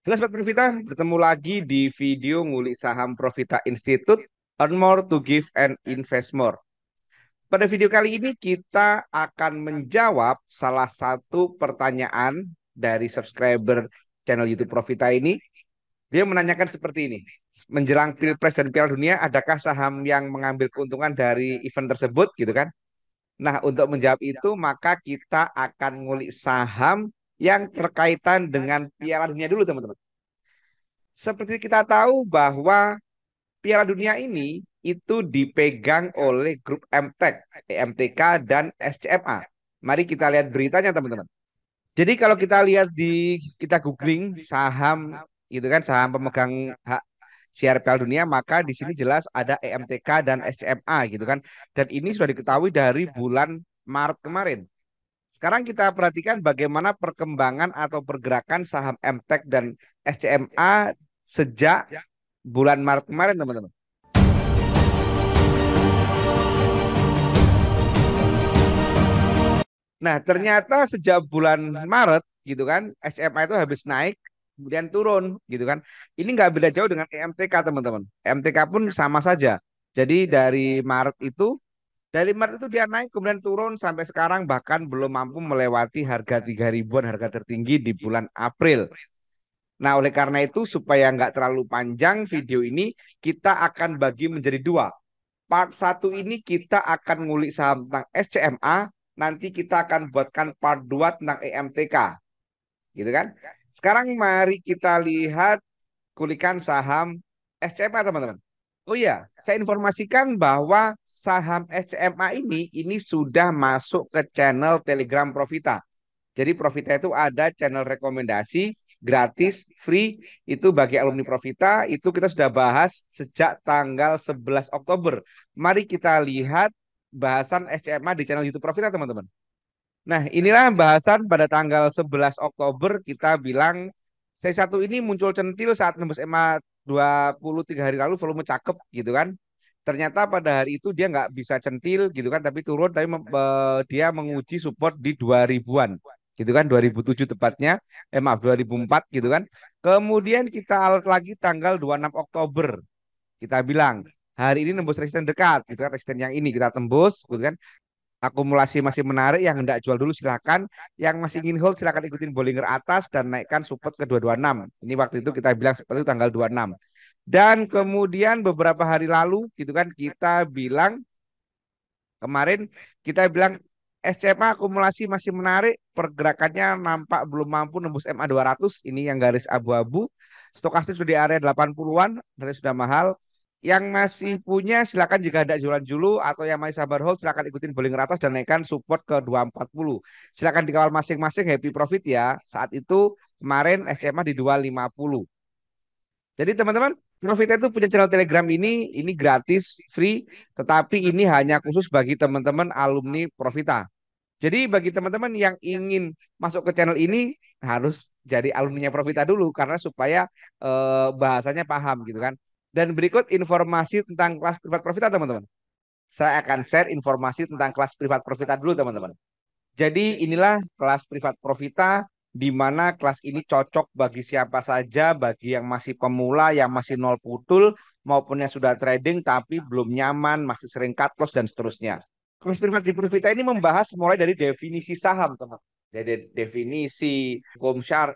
Halo Sobat Profita, bertemu lagi di video ngulik saham Profita Institute, Earn More to Give and Invest More. Pada video kali ini kita akan menjawab salah satu pertanyaan dari subscriber channel YouTube Profita ini. Dia menanyakan seperti ini, menjelang Pilpres dan Piala Dunia, adakah saham yang mengambil keuntungan dari event tersebut gitu kan? Nah, untuk menjawab itu maka kita akan ngulik saham yang terkaitan dengan Piala Dunia dulu teman-teman. Seperti kita tahu bahwa Piala Dunia ini itu dipegang oleh grup MTEK, MTK dan SCMA. Mari kita lihat beritanya teman-teman. Jadi kalau kita lihat di kita googling saham itu kan saham pemegang hak siar Piala Dunia maka di sini jelas ada EMTK dan SCMA gitu kan dan ini sudah diketahui dari bulan Maret kemarin sekarang kita perhatikan bagaimana perkembangan atau pergerakan saham MTEK dan SCMA sejak bulan Maret kemarin, teman-teman. Nah, ternyata sejak bulan Maret gitu kan, SMA itu habis naik, kemudian turun gitu kan. Ini nggak beda jauh dengan e MTK teman-teman. E MTK pun sama saja. Jadi dari Maret itu dari Maret itu dia naik kemudian turun sampai sekarang bahkan belum mampu melewati harga 3 ribuan harga tertinggi di bulan April. Nah oleh karena itu supaya nggak terlalu panjang video ini kita akan bagi menjadi dua. Part satu ini kita akan ngulik saham tentang SCMA, nanti kita akan buatkan part 2 tentang EMTK. Gitu kan? Sekarang mari kita lihat kulikan saham SCMA teman-teman. Oh iya, saya informasikan bahwa saham SCMA ini ini sudah masuk ke channel Telegram Profita. Jadi Profita itu ada channel rekomendasi gratis, free itu bagi alumni Profita itu kita sudah bahas sejak tanggal 11 Oktober. Mari kita lihat bahasan SCMA di channel YouTube Profita teman-teman. Nah, inilah bahasan pada tanggal 11 Oktober kita bilang Seri satu ini muncul centil saat nembus EMA 23 hari lalu volume cakep gitu kan. Ternyata pada hari itu dia nggak bisa centil gitu kan tapi turun tapi uh, dia menguji support di 2000-an gitu kan 2007 tepatnya eh maaf 2004 gitu kan. Kemudian kita alat lagi tanggal 26 Oktober. Kita bilang hari ini nembus resisten dekat gitu kan resisten yang ini kita tembus gitu kan akumulasi masih menarik yang hendak jual dulu silahkan yang masih ingin hold silakan ikutin Bollinger atas dan naikkan support ke 226 ini waktu itu kita bilang seperti itu tanggal 26 dan kemudian beberapa hari lalu gitu kan kita bilang kemarin kita bilang SCMA akumulasi masih menarik pergerakannya nampak belum mampu nembus MA 200 ini yang garis abu-abu stokastik sudah di area 80-an berarti sudah mahal yang masih punya silakan jika ada jualan dulu atau yang masih sabar hold silakan ikutin bowling ratas dan naikkan support ke 240. Silakan dikawal masing-masing happy profit ya. Saat itu kemarin SMA di 250. Jadi teman-teman, Profita itu punya channel Telegram ini, ini gratis, free, tetapi ini hanya khusus bagi teman-teman alumni Profita. Jadi bagi teman-teman yang ingin masuk ke channel ini harus jadi alumni Profita dulu karena supaya eh, bahasanya paham gitu kan. Dan berikut informasi tentang kelas privat profita, teman-teman. Saya akan share informasi tentang kelas privat profita dulu, teman-teman. Jadi inilah kelas privat profita di mana kelas ini cocok bagi siapa saja, bagi yang masih pemula, yang masih nol putul, maupun yang sudah trading tapi belum nyaman, masih sering cut loss, dan seterusnya. Kelas privat di Profita ini membahas mulai dari definisi saham, teman dari definisi, hukum syari,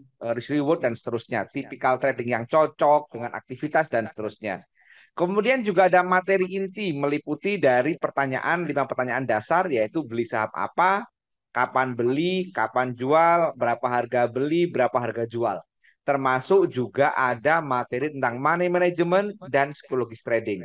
eh, risk reward, dan seterusnya. Iya. Tipikal trading yang cocok dengan aktivitas dan seterusnya. Kemudian juga ada materi inti meliputi dari pertanyaan, lima pertanyaan dasar yaitu beli saham apa, kapan beli, kapan jual, berapa harga beli, berapa harga jual. Termasuk juga ada materi tentang money management dan psikologis trading.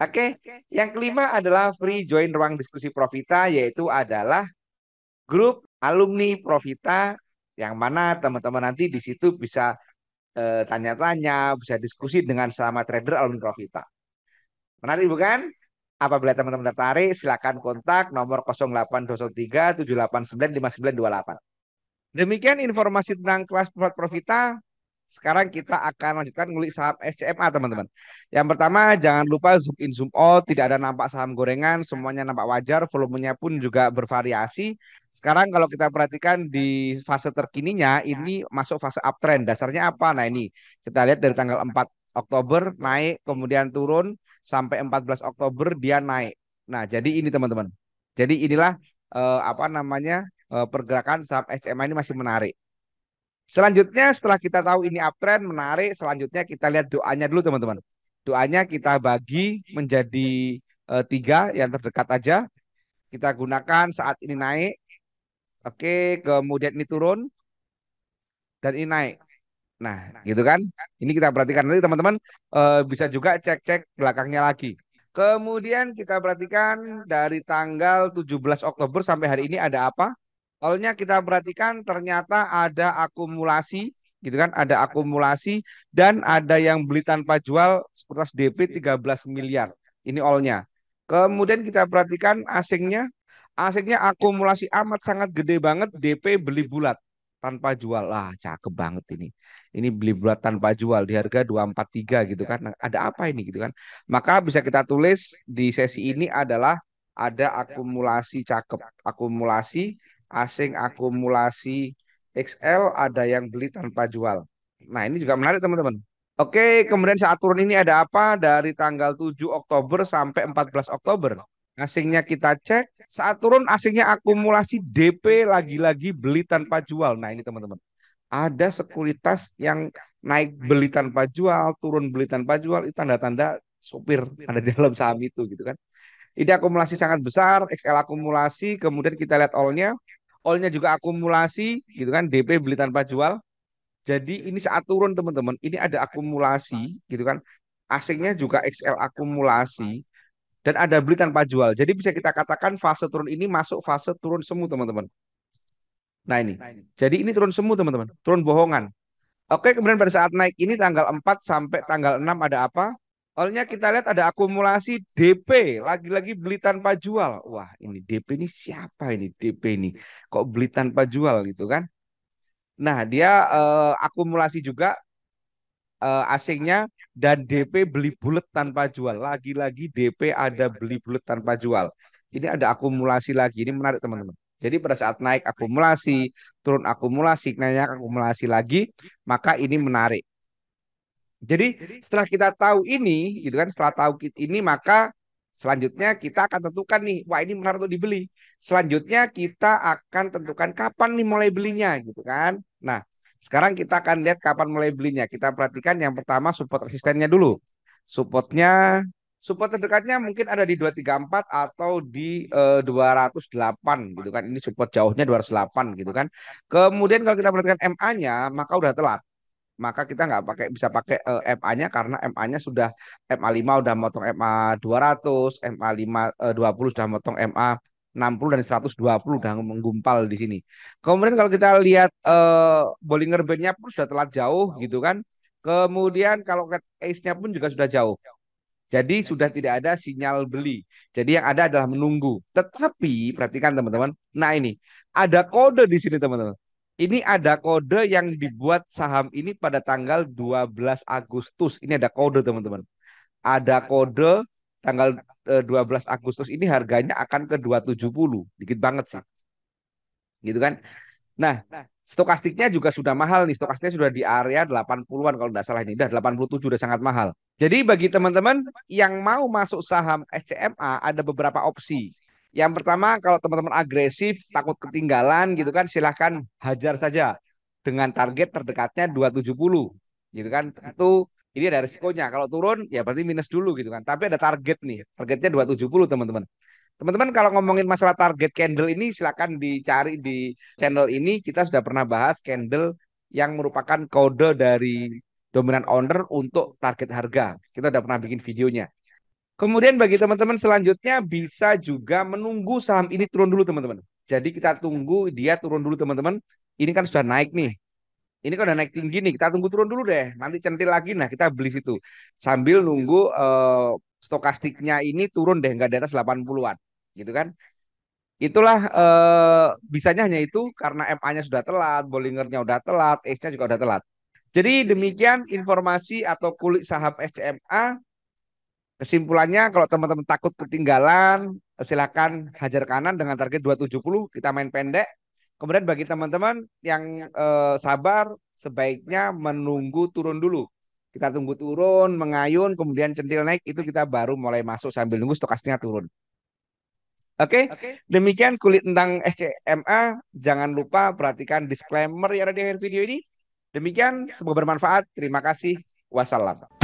Oke, yang kelima adalah free join ruang diskusi Profita, yaitu adalah grup alumni Profita yang mana teman-teman nanti di situ bisa eh, tanya-tanya, bisa diskusi dengan sama trader alumni Profita. Menarik bukan? Apabila teman-teman tertarik, silakan kontak nomor 0823 789 5928. Demikian informasi tentang kelas Profita. Sekarang kita akan lanjutkan ngulik saham SCMA teman-teman. Yang pertama jangan lupa zoom in zoom out, tidak ada nampak saham gorengan, semuanya nampak wajar, volumenya pun juga bervariasi. Sekarang kalau kita perhatikan di fase terkininya ini masuk fase uptrend. Dasarnya apa? Nah ini kita lihat dari tanggal 4 Oktober naik, kemudian turun sampai 14 Oktober dia naik. Nah jadi ini teman-teman. Jadi inilah eh, apa namanya eh, pergerakan saham SCMA ini masih menarik. Selanjutnya setelah kita tahu ini uptrend menarik, selanjutnya kita lihat doanya dulu teman-teman. Doanya kita bagi menjadi e, tiga yang terdekat aja. Kita gunakan saat ini naik, oke, kemudian ini turun dan ini naik. Nah, gitu kan? Ini kita perhatikan nanti teman-teman e, bisa juga cek-cek belakangnya lagi. Kemudian kita perhatikan dari tanggal 17 Oktober sampai hari ini ada apa? Lalunya kita perhatikan ternyata ada akumulasi gitu kan ada akumulasi dan ada yang beli tanpa jual seperti DP 13 miliar. Ini allnya Kemudian kita perhatikan asingnya. Asingnya akumulasi amat sangat gede banget DP beli bulat tanpa jual. Lah, cakep banget ini. Ini beli bulat tanpa jual di harga 243 gitu kan. Nah, ada apa ini gitu kan? Maka bisa kita tulis di sesi ini adalah ada akumulasi cakep. Akumulasi asing akumulasi XL, ada yang beli tanpa jual. Nah, ini juga menarik teman-teman. Oke, kemudian saat turun ini ada apa? Dari tanggal 7 Oktober sampai 14 Oktober. Asingnya kita cek, saat turun asingnya akumulasi DP lagi-lagi beli tanpa jual. Nah, ini teman-teman. Ada sekuritas yang naik beli tanpa jual, turun beli tanpa jual, itu tanda-tanda sopir ada di dalam saham itu gitu kan. Ini akumulasi sangat besar, XL akumulasi, kemudian kita lihat all-nya, Oilnya juga akumulasi gitu kan DP beli tanpa jual. Jadi ini saat turun teman-teman, ini ada akumulasi gitu kan. Asingnya juga XL akumulasi dan ada beli tanpa jual. Jadi bisa kita katakan fase turun ini masuk fase turun semu teman-teman. Nah ini. Nah, Jadi ini turun semu teman-teman, turun bohongan. Oke, kemudian pada saat naik ini tanggal 4 sampai tanggal 6 ada apa? soalnya kita lihat ada akumulasi DP, lagi-lagi beli tanpa jual. Wah, ini DP ini siapa ini DP ini? Kok beli tanpa jual gitu kan? Nah, dia uh, akumulasi juga uh, asingnya dan DP beli bulat tanpa jual. Lagi-lagi DP ada beli bulat tanpa jual. Ini ada akumulasi lagi. Ini menarik teman-teman. Jadi pada saat naik akumulasi, turun akumulasi, naik akumulasi lagi, maka ini menarik. Jadi setelah kita tahu ini, gitu kan, setelah tahu ini maka selanjutnya kita akan tentukan nih, wah ini menarik untuk dibeli. Selanjutnya kita akan tentukan kapan nih mulai belinya, gitu kan. Nah, sekarang kita akan lihat kapan mulai belinya. Kita perhatikan yang pertama support resistennya dulu. Supportnya, support terdekatnya mungkin ada di 234 atau di eh, 208 gitu kan. Ini support jauhnya 208 gitu kan. Kemudian kalau kita perhatikan MA-nya maka udah telat maka kita nggak pakai bisa pakai uh, eh, MA-nya karena MA-nya sudah MA 5 udah motong MA 200, MA lima uh, puluh sudah motong MA 60 dan 120 udah menggumpal di sini. Kemudian kalau kita lihat uh, eh, Bollinger Band-nya pun sudah telat jauh gitu kan. Kemudian kalau ace-nya pun juga sudah jauh. Jadi sudah tidak ada sinyal beli. Jadi yang ada adalah menunggu. Tetapi perhatikan teman-teman. Nah ini ada kode di sini teman-teman ini ada kode yang dibuat saham ini pada tanggal 12 Agustus. Ini ada kode, teman-teman. Ada kode tanggal 12 eh, Agustus ini harganya akan ke 270. Dikit banget sih. Gitu kan? Nah, stokastiknya juga sudah mahal nih. Stokastiknya sudah di area 80-an kalau tidak salah ini. Sudah 87 sudah sangat mahal. Jadi bagi teman-teman yang mau masuk saham SCMA ada beberapa opsi. Yang pertama kalau teman-teman agresif, takut ketinggalan gitu kan silahkan hajar saja dengan target terdekatnya 270 gitu kan. Itu ini ada resikonya Kalau turun ya berarti minus dulu gitu kan. Tapi ada target nih. Targetnya 270 teman-teman. Teman-teman kalau ngomongin masalah target candle ini silahkan dicari di channel ini kita sudah pernah bahas candle yang merupakan kode dari dominan owner untuk target harga. Kita sudah pernah bikin videonya. Kemudian bagi teman-teman selanjutnya bisa juga menunggu saham ini turun dulu teman-teman. Jadi kita tunggu dia turun dulu teman-teman. Ini kan sudah naik nih. Ini kan udah naik tinggi nih. Kita tunggu turun dulu deh. Nanti centil lagi nah kita beli situ. Sambil nunggu uh, stokastiknya ini turun deh nggak di atas 80-an. Gitu kan. Itulah uh, bisanya hanya itu karena MA-nya sudah telat, Bollinger-nya udah telat, S-nya juga udah telat. Jadi demikian informasi atau kulit saham SCMA Kesimpulannya kalau teman-teman takut ketinggalan, silakan hajar kanan dengan target 270 kita main pendek. Kemudian bagi teman-teman yang eh, sabar sebaiknya menunggu turun dulu. Kita tunggu turun, mengayun, kemudian centil naik itu kita baru mulai masuk sambil nunggu stokasnya turun. Oke, okay? okay. demikian kulit tentang SCMA. Jangan lupa perhatikan disclaimer yang ada di akhir video ini. Demikian, ya. semoga bermanfaat. Terima kasih. Wassalam.